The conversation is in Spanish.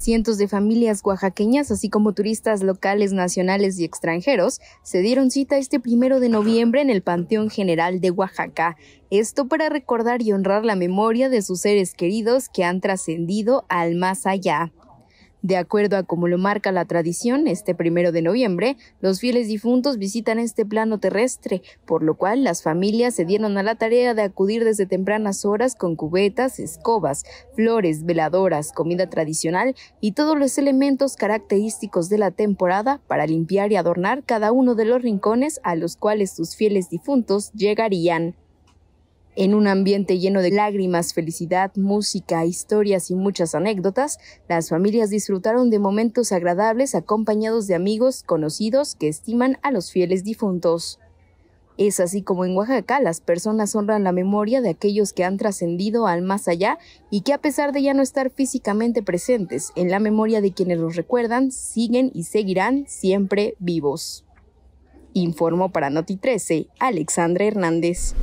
Cientos de familias oaxaqueñas, así como turistas locales, nacionales y extranjeros, se dieron cita este primero de noviembre en el Panteón General de Oaxaca. Esto para recordar y honrar la memoria de sus seres queridos que han trascendido al más allá. De acuerdo a como lo marca la tradición, este primero de noviembre, los fieles difuntos visitan este plano terrestre, por lo cual las familias se dieron a la tarea de acudir desde tempranas horas con cubetas, escobas, flores, veladoras, comida tradicional y todos los elementos característicos de la temporada para limpiar y adornar cada uno de los rincones a los cuales sus fieles difuntos llegarían. En un ambiente lleno de lágrimas, felicidad, música, historias y muchas anécdotas, las familias disfrutaron de momentos agradables acompañados de amigos conocidos que estiman a los fieles difuntos. Es así como en Oaxaca las personas honran la memoria de aquellos que han trascendido al más allá y que a pesar de ya no estar físicamente presentes, en la memoria de quienes los recuerdan, siguen y seguirán siempre vivos. Informó para Noti 13 Alexandra Hernández.